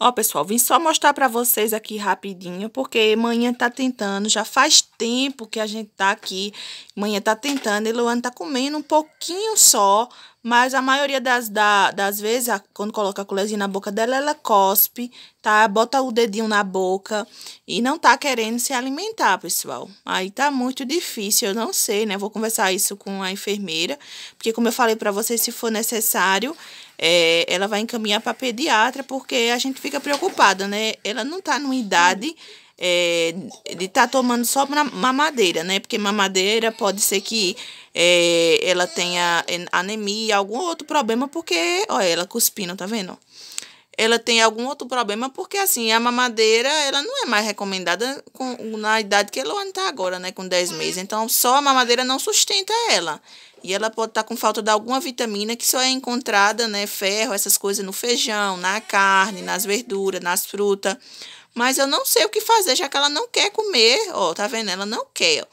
Ó, pessoal, vim só mostrar para vocês aqui rapidinho, porque manhã tá tentando, já faz tempo que a gente tá aqui. Manhã tá tentando e Luana tá comendo um pouquinho só mas a maioria das, da, das vezes, a, quando coloca a colherzinha na boca dela, ela cospe, tá? Bota o dedinho na boca e não tá querendo se alimentar, pessoal. Aí tá muito difícil, eu não sei, né? Vou conversar isso com a enfermeira, porque como eu falei para vocês, se for necessário, é, ela vai encaminhar para pediatra, porque a gente fica preocupada, né? Ela não tá numa idade é, de estar tá tomando só mamadeira, né? Porque mamadeira pode ser que é, ela tenha anemia, algum outro problema, porque, olha, ela cuspindo, tá vendo? Ela tem algum outro problema, porque assim, a mamadeira, ela não é mais recomendada com, na idade que ela está agora, né? Com 10 meses. Então, só a mamadeira não sustenta ela. E ela pode estar tá com falta de alguma vitamina que só é encontrada, né? Ferro, essas coisas no feijão, na carne, nas verduras, nas frutas mas eu não sei o que fazer, já que ela não quer comer. Ó, tá vendo? Ela não quer,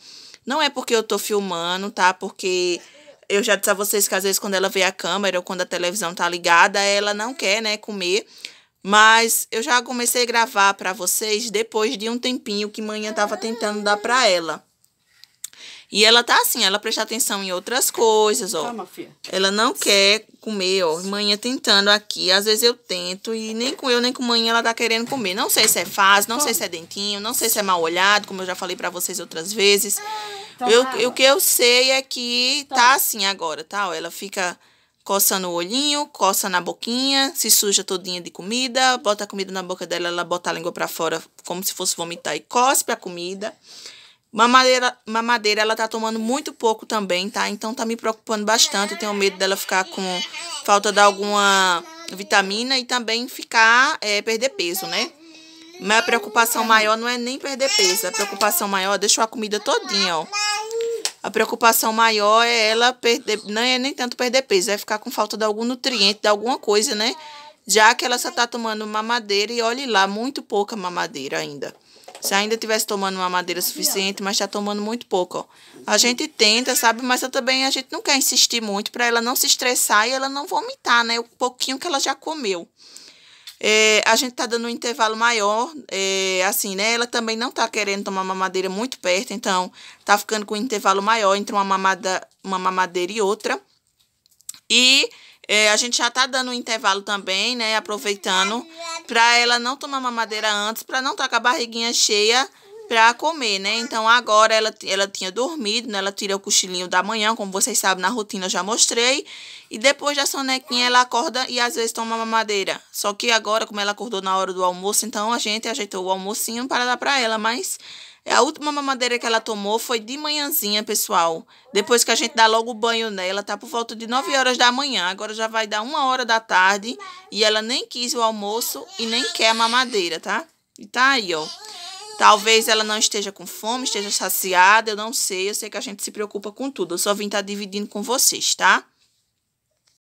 Não é porque eu tô filmando, tá? Porque eu já disse a vocês que às vezes quando ela vê a câmera ou quando a televisão tá ligada, ela não quer, né, comer. Mas eu já comecei a gravar para vocês depois de um tempinho que manhã tava tentando dar para ela. E ela tá assim, ela presta atenção em outras coisas, ó. Calma, filha. Ela não quer comer, ó. Manhã tentando aqui. Às vezes eu tento e nem com eu, nem com manhã ela tá querendo comer. Não sei se é fase, não Como? sei se é dentinho, não sei se é mal olhado, como eu já falei para vocês outras vezes. Então eu, o que eu sei é que Toma. Tá. tá assim agora, tá? Ó, ela fica coçando o olhinho, coça na boquinha, se suja todinha de comida, bota a comida na boca dela, ela bota a língua para fora como se fosse vomitar e cospe a comida. Mamadeira, mamadeira ela tá tomando muito pouco também, tá? Então tá me preocupando bastante. Eu tenho medo dela ficar com falta de alguma vitamina e também ficar, é, perder peso, né? Mas a preocupação maior não é nem perder peso. A preocupação maior, deixa a comida todinha, ó. A preocupação maior é ela perder, não é nem tanto perder peso, é ficar com falta de algum nutriente, de alguma coisa, né? Já que ela só tá tomando mamadeira e olhe lá, muito pouca mamadeira ainda. Se ainda tivesse tomando uma madeira suficiente, mas está tomando muito pouco, ó. A gente tenta, sabe? Mas também a gente não quer insistir muito para ela não se estressar e ela não vomitar, né? O pouquinho que ela já comeu. É, a gente tá dando um intervalo maior, é, assim, né? Ela também não tá querendo tomar mamadeira muito perto, então tá ficando com um intervalo maior entre uma, mamada, uma mamadeira e outra. E é, a gente já tá dando um intervalo também, né? Aproveitando para ela não tomar mamadeira antes, para não estar com a barriguinha cheia para comer, né? Então agora ela, ela tinha dormido, né? Ela tira o cochilinho da manhã, como vocês sabem, na rotina eu já mostrei. E depois da sonequinha ela acorda e às vezes toma mamadeira. Só que agora, como ela acordou na hora do almoço, então a gente ajeitou o almocinho para dar para ela, mas a última mamadeira que ela tomou foi de manhãzinha, pessoal. Depois que a gente dá logo o banho nela, tá por volta de 9 horas da manhã. Agora já vai dar uma hora da tarde e ela nem quis o almoço e nem quer a mamadeira, tá? E tá aí, ó. Talvez ela não esteja com fome, esteja saciada, eu não sei. Eu sei que a gente se preocupa com tudo. Eu só vim estar tá dividindo com vocês, tá?